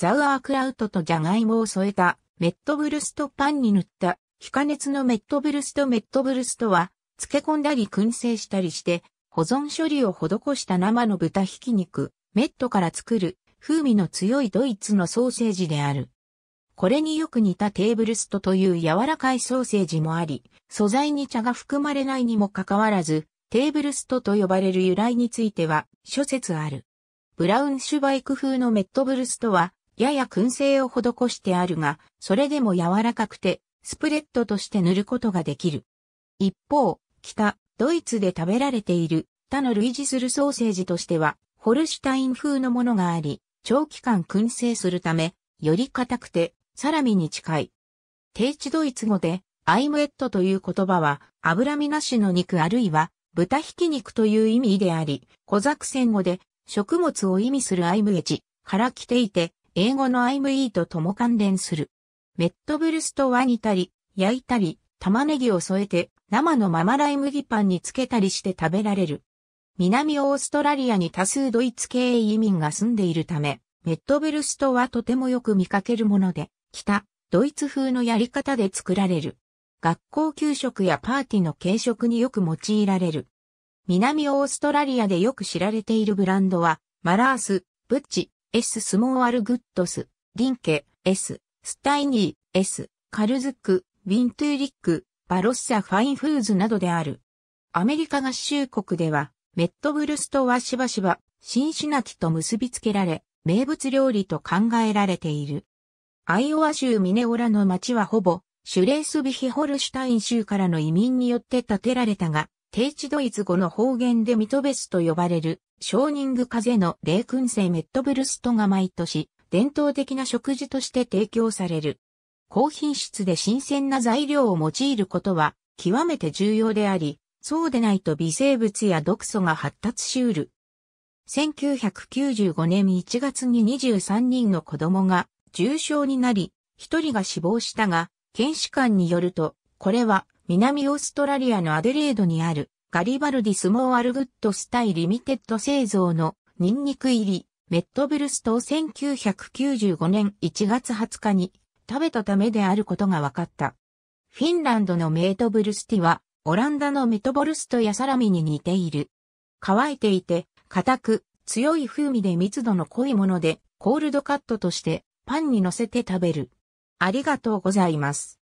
ザウアークラウトとジャガイモを添えたメットブルストパンに塗った非加熱のメットブルストメットブルストは漬け込んだり燻製したりして保存処理を施した生の豚ひき肉、メットから作る風味の強いドイツのソーセージである。これによく似たテーブルストという柔らかいソーセージもあり、素材に茶が含まれないにもかかわらず、テーブルストと呼ばれる由来については諸説ある。ブラウンシュバイク風のメットブルストは、やや燻製を施してあるが、それでも柔らかくて、スプレッドとして塗ることができる。一方、北、ドイツで食べられている他の類似するソーセージとしては、ホルシュタイン風のものがあり、長期間燻製するため、より硬くて、サラミに近い。低地ドイツ語で、アイムエットという言葉は、脂身なしの肉あるいは、豚ひき肉という意味であり、小作戦語で、食物を意味するアイムエチ、から来ていて、英語の I'm eat とも関連する。メットブルスとは煮たり、焼いたり、玉ねぎを添えて生のままライ麦パンにつけたりして食べられる。南オーストラリアに多数ドイツ系移民が住んでいるため、メットブルストはとてもよく見かけるもので、北、ドイツ風のやり方で作られる。学校給食やパーティーの軽食によく用いられる。南オーストラリアでよく知られているブランドは、マラース、ブッチ、S スモーアルグッドス、リンケ、S、スタイニー、S、カルズック、ウィントゥーリック、バロッサファインフーズなどである。アメリカ合衆国では、メットブルストはしばしば、シンシナティと結びつけられ、名物料理と考えられている。アイオワ州ミネオラの町はほぼ、シュレースビヒホルシュタイン州からの移民によって建てられたが、低地ドイツ語の方言でミトベスと呼ばれるショーニング風の霊燻製メットブルストが毎年、伝統的な食事として提供される。高品質で新鮮な材料を用いることは、極めて重要であり、そうでないと微生物や毒素が発達しうる。1995年1月に23人の子供が重症になり、1人が死亡したが、検視官によると、これは南オーストラリアのアデレードにあるガリバルディスモーアルグッドスタイリミテッド製造のニンニク入りメットブルストを1995年1月20日に食べたためであることが分かった。フィンランドのメートブルスティはオランダのメトボルストやサラミに似ている。乾いていて硬く強い風味で密度の濃いものでコールドカットとしてパンに乗せて食べる。ありがとうございます。